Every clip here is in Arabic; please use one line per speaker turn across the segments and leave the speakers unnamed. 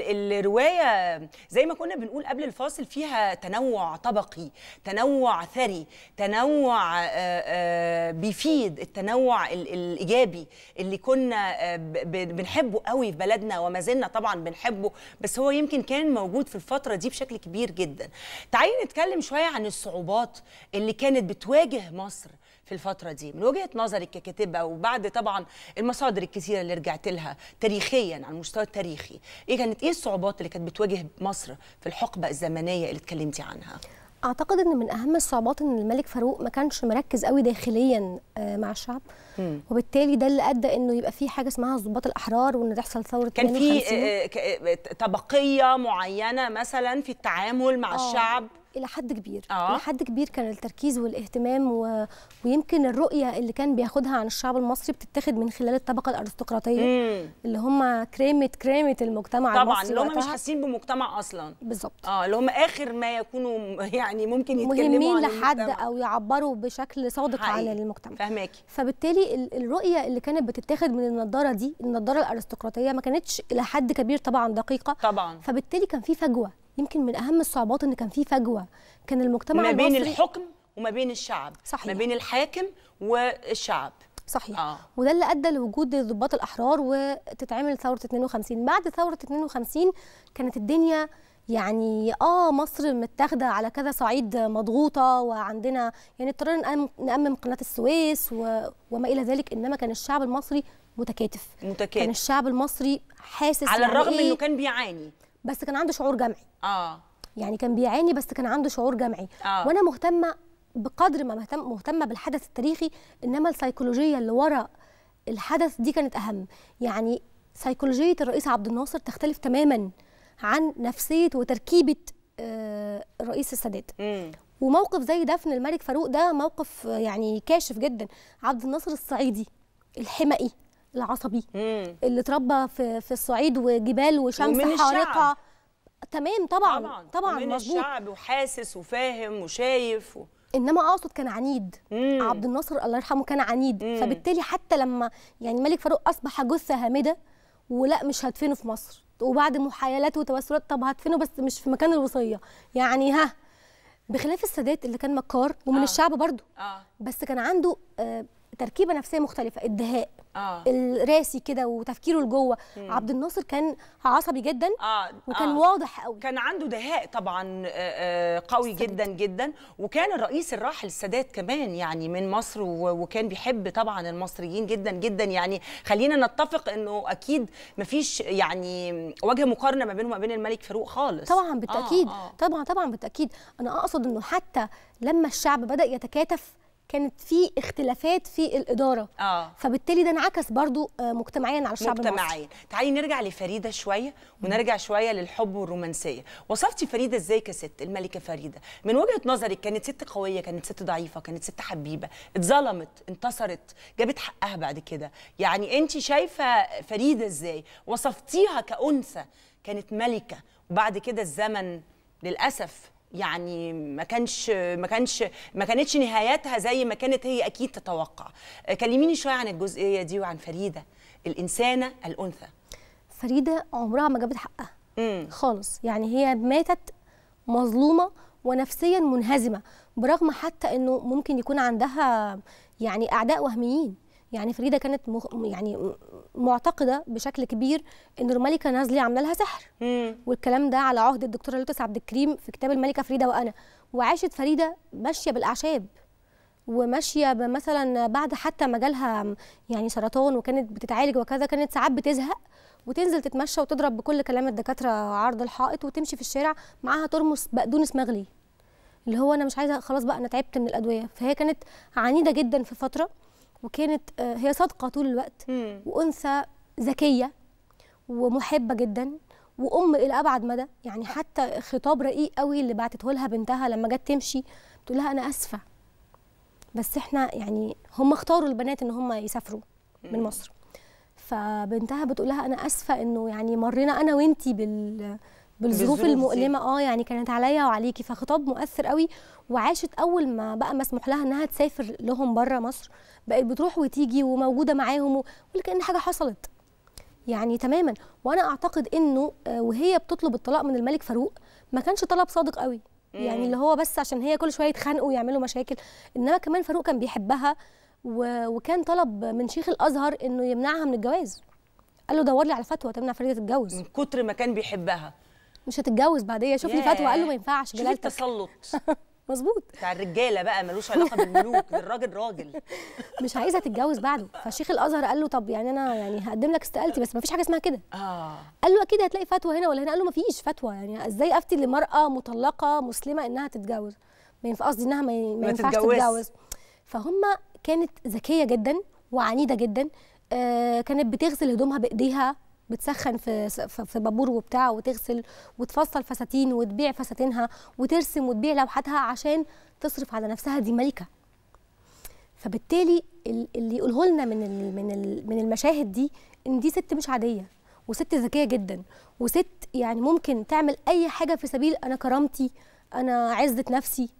الرواية زي ما كنا بنقول قبل الفاصل فيها تنوع طبقي تنوع ثري تنوع آه، آه، بيفيد التنوع الإيجابي اللي كنا آه، بنحبه قوي في بلدنا وما زلنا طبعا بنحبه بس هو يمكن كان موجود في الفترة دي بشكل كبير جدا تعالي نتكلم شوية عن الصعوبات اللي كانت بتواجه مصر في الفتره دي من وجهه نظرك ككاتبه وبعد طبعا المصادر الكثيره اللي رجعت لها تاريخيا على المستوى التاريخي ايه كانت ايه الصعوبات اللي كانت بتواجه مصر في الحقبه الزمنيه اللي اتكلمتي عنها
اعتقد ان من اهم الصعوبات ان الملك فاروق ما كانش مركز قوي داخليا آه، مع الشعب وبالتالي ده اللي ادى انه يبقى في حاجه اسمها الضباط الاحرار وان تحصل ثوره كان في آه،
آه، طبقيه معينه مثلا في التعامل مع أوه. الشعب الى حد كبير آه. الى
حد كبير كان التركيز والاهتمام و... ويمكن الرؤيه اللي كان بياخدها عن الشعب المصري بتتاخد من خلال الطبقه الارستقراطيه مم. اللي هم كريمه كريمه المجتمع طبعا المصري اللي هم مش حاسين
بمجتمع اصلا بالظبط اه اللي هم اخر ما يكونوا يعني ممكن يتكلموا مهمين عن لحد المجتمع.
او يعبروا بشكل صادق حقيقي. عن المجتمع فهمك. فبالتالي الرؤيه اللي كانت بتتاخد من النضاره دي النضاره الارستقراطيه ما كانتش الى حد كبير طبعا دقيقه طبعا فبالتالي كان في فجوه يمكن من اهم الصعوبات ان كان في فجوه كان المجتمع ما بين المصري
الحكم وما بين الشعب صحيح. ما بين الحاكم والشعب صحيح آه.
وده اللي ادى لوجود الضباط الاحرار وتتعمل ثوره 52 بعد ثوره 52 كانت الدنيا يعني اه مصر متاخده على كذا صعيد مضغوطه وعندنا يعني اضطرينا نامم قناه السويس و... وما الى ذلك انما كان الشعب المصري متكاتف متكاتف كان الشعب المصري حاسس على يعني الرغم إيه؟ انه
كان بيعاني
بس كان عنده شعور جمعي اه يعني كان بيعاني بس كان عنده شعور جمعي آه. وانا مهتمه بقدر ما مهتمه بالحدث التاريخي انما السيكولوجيه اللي ورا الحدث دي كانت اهم يعني سيكولوجيه الرئيس عبد الناصر تختلف تماما عن نفسيه وتركيبه الرئيس آه، السادات وموقف زي دفن الملك فاروق ده موقف يعني كاشف جدا عبد الناصر الصعيدي الحمقي العصبي مم. اللي اتربى في في الصعيد وجبال وشمس ومن حارقه الشعب. تمام طبعا طبعا, طبعاً من مزبوط. الشعب
وحاسس وفاهم وشايف و...
انما اقصد كان عنيد مم. عبد الناصر الله يرحمه كان عنيد مم. فبالتالي حتى لما يعني ملك فاروق اصبح جثه هامده ولا مش هدفنه في مصر وبعد محايلات وتوسلات طب هدفنه بس مش في مكان الوصيه يعني ها بخلاف السادات اللي كان مكار ومن آه. الشعب برضه آه. بس كان عنده آه تركيبه نفسيه مختلفه الدهاء آه. الراسي كده وتفكيره لجوه عبد الناصر كان عصبي جدا آه. وكان آه. واضح
قوي كان عنده دهاء طبعا آه، آه، قوي جدا جدا وكان الرئيس الراحل السادات كمان يعني من مصر وكان بيحب طبعا المصريين جدا جدا يعني خلينا نتفق انه اكيد مفيش يعني وجه مقارنه ما بينه وما بين الملك فاروق خالص طبعا بالتاكيد آه. آه.
طبعا طبعا بالتاكيد انا اقصد انه حتى لما الشعب بدا يتكاتف كانت في اختلافات في الاداره آه. فبالتالي ده انعكس برضو آه، مجتمعيا على الشعب مجتمعيا. المصري
مجتمعيا تعالي نرجع لفريده شويه ونرجع شويه للحب والرومانسيه وصفتي فريده ازاي كست الملكه فريده من وجهه نظرك كانت ست قويه كانت ست ضعيفه كانت ست حبيبه اتظلمت انتصرت جابت حقها بعد كده يعني انت شايفه فريده ازاي وصفتيها كانثى كانت ملكه وبعد كده الزمن للاسف يعني ما كانش ما كانش ما كانتش نهايتها زي ما كانت هي اكيد تتوقع آه، كلميني شويه عن الجزئيه دي وعن فريده الانسانه الانثى
فريده عمرها ما جابت حقها مم. خالص يعني هي ماتت مظلومه ونفسيا منهزمه برغم حتى انه ممكن يكون عندها يعني اعداء وهميين يعني فريده كانت مخ... يعني معتقده بشكل كبير ان الملكه نازلي عامله لها سحر مم. والكلام ده على عهد الدكتوره لوتس عبد الكريم في كتاب الملكه فريده وانا وعاشت فريده ماشيه بالاعشاب وماشيه مثلا بعد حتى ما جالها يعني سرطان وكانت بتتعالج وكذا كانت ساعات بتزهق وتنزل تتمشى وتضرب بكل كلام الدكاتره عرض الحائط وتمشي في الشارع معاها ترمس بقدونس مغلي اللي هو انا مش عايزه خلاص بقى انا تعبت من الادويه فهي كانت عنيده جدا في فتره وكانت آه، هي صادقه طول الوقت وانثى ذكيه ومحبه جدا وام الى ابعد مدى يعني حتى خطاب رقيق قوي اللي بعتته لها بنتها لما جت تمشي بتقول لها انا اسفه بس احنا يعني هم اختاروا البنات ان هم يسافروا من مصر فبنتها بتقول لها انا اسفه انه يعني مرينا انا وانتي بال
بالظروف المؤلمه
اه يعني كانت عليا وعليكي فخطاب مؤثر قوي وعاشت اول ما بقى مسموح لها انها تسافر لهم بره مصر بقت بتروح وتيجي وموجوده معاهم ولكن حاجه حصلت يعني تماما وانا اعتقد انه آه، وهي بتطلب الطلاق من الملك فاروق ما كانش طلب صادق قوي يعني اللي هو بس عشان هي كل شويه يتخانقوا ويعملوا مشاكل انما كمان فاروق كان بيحبها وكان طلب من شيخ الازهر انه يمنعها من الجواز قال له دور لي على فتوى تمنع فريده تتجوز من كتر ما كان بيحبها مش هتتجوز بعديه شوف لي فتوى قال له ما ينفعش جلالتك
التسلط مظبوط بتاع الرجاله بقى ملوش علاقه بالملوك الراجل راجل
مش عايزه تتجوز بعده فالشيخ الازهر قال له طب يعني انا يعني هقدم لك استقالتي بس ما فيش حاجه اسمها كده اه قال له اكيد هتلاقي فتوى هنا ولا هنا قال له ما فيش فتوى يعني ازاي افتي لمراه مطلقه مسلمه انها تتجوز ما ينفع قصدي انها ما, ما ينفعش تتجوز فهم كانت ذكيه جدا وعنيده جدا آه كانت بتغسل هدومها بايديها بتسخن في في بابور وبتاع وتغسل وتفصل فساتين وتبيع فساتينها وترسم وتبيع لوحاتها عشان تصرف على نفسها دي ملكه فبالتالي اللي يقوله لنا من من من المشاهد دي ان دي ست مش عاديه وست ذكيه جدا وست يعني ممكن تعمل اي حاجه في سبيل انا كرامتي انا عزه نفسي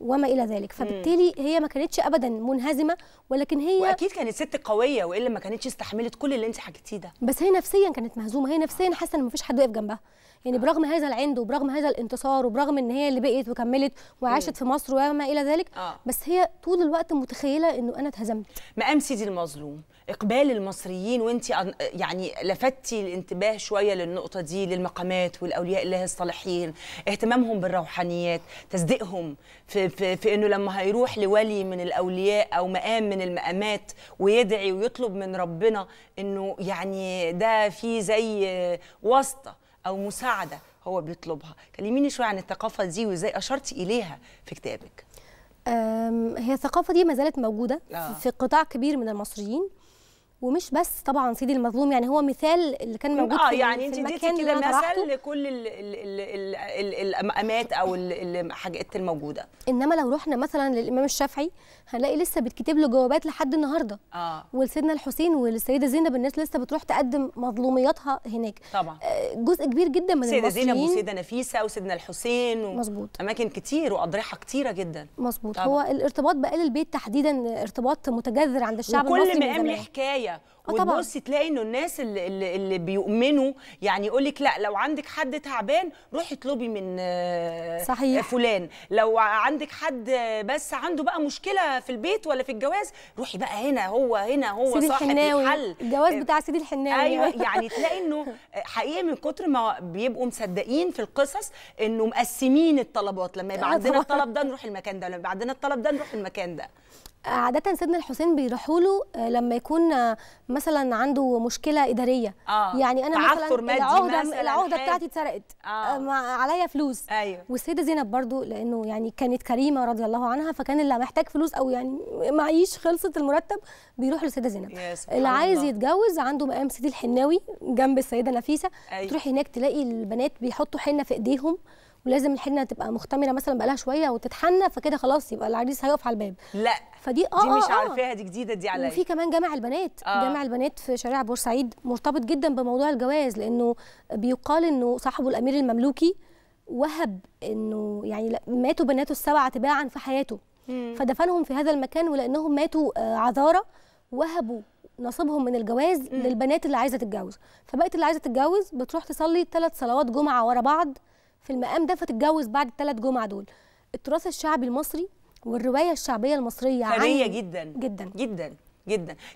وما الى ذلك فبالتالي هي ما كانتش ابدا منهزمه ولكن هي واكيد
كانت ست قويه والا ما كانتش استحملت كل اللي انت حكيتيه ده
بس هي نفسيا كانت مهزومه هي نفسيا حاسه ان مفيش حد واقف جنبها يعني برغم هذا العند وبرغم هذا الانتصار وبرغم ان هي اللي بقيت وكملت وعاشت في مصر وما الى ذلك آه. بس هي طول الوقت متخيله انه انا اتهزمت
مقام سيدي المظلوم اقبال المصريين وانت يعني لفتي الانتباه شويه للنقطه دي للمقامات والاولياء الله الصالحين اهتمامهم بالروحانيات تصديقهم في, في, في انه لما هيروح لولي من الاولياء او مقام من المقامات ويدعي ويطلب من ربنا انه يعني ده في زي واسطه او مساعده هو بيطلبها كلميني شويه عن الثقافه دي وازاي اشرتي اليها في كتابك
هي الثقافه دي ما زالت موجوده آه. في قطاع كبير من المصريين ومش بس طبعا سيدي المظلوم يعني هو مثال اللي كان موجود اه يعني انت اديتي كده مثال
لكل ال ال ال ال الامات او الحاجات الموجوده
انما لو رحنا مثلا للامام الشافعي هنلاقي لسه بتكتب له جوابات لحد النهارده اه ولسيدنا الحسين والسيده زينب الناس لسه بتروح تقدم مظلومياتها هناك طبعا آه، جزء كبير جدا من سيده زينب وسيده
نفيسه وسيدنا الحسين و... مظبوط اماكن كتير واضرحه كتيره جدا
مظبوط هو الارتباط بقال البيت تحديدا ارتباط متجذر عند الشعب وكل المصري كل مقام
حكايه Yeah. آه، وتبص تلاقي انه الناس اللي, اللي, بيؤمنوا يعني يقول لك لا لو عندك حد تعبان روحي اطلبي من آه، صحيح. آه، فلان لو عندك حد بس عنده بقى مشكله في البيت ولا في الجواز روحي بقى هنا هو هنا هو صاحب الحل
الجواز بتاع سيدي الحناوي ايوه يعني تلاقي انه
حقيقي من كتر ما بيبقوا مصدقين في القصص انه مقسمين الطلبات لما يبقى عندنا الطلب ده نروح المكان ده لما يبقى عندنا الطلب ده نروح المكان ده
عاده سيدنا الحسين بيروحوا له لما يكون مثلا عنده مشكله اداريه آه. يعني انا مثلا العهده مثلاً العقده بتاعتي اتسرقت آه. آه، عليا فلوس أيوه. والسيده زينب برضو لانه يعني كانت كريمه رضي الله عنها فكان اللي محتاج فلوس او يعني معيش خلصت المرتب بيروح للسيده زينب اللي عايز يتجوز عنده مقام سيدي الحناوي جنب السيده نفيسه أيوه. تروح هناك تلاقي البنات بيحطوا حنه في ايديهم ولازم الحنه تبقى مختمره مثلا بقالها شويه وتتحنى فكده خلاص يبقى العريس هيقف على الباب لا فدي اه دي مش آه،, آه عارفاها دي
جديده دي عليا وفي
كمان جامع البنات آه. جامع البنات في شارع بورسعيد مرتبط جدا بموضوع الجواز لانه بيقال انه صاحبه الامير المملوكي وهب انه يعني ماتوا بناته السبعه تباعا في حياته مم. فدفنهم في هذا المكان ولانهم ماتوا آه، عذاره وهبوا نصيبهم من الجواز مم. للبنات اللي عايزه تتجوز فبقت اللي عايزه تتجوز بتروح تصلي ثلاث صلوات جمعه ورا بعض في المقام ده فتتجوز بعد الثلاث جمعه دول التراث الشعبي المصري والروايه الشعبيه المصريه غنيه جدا
جدا جدا جدا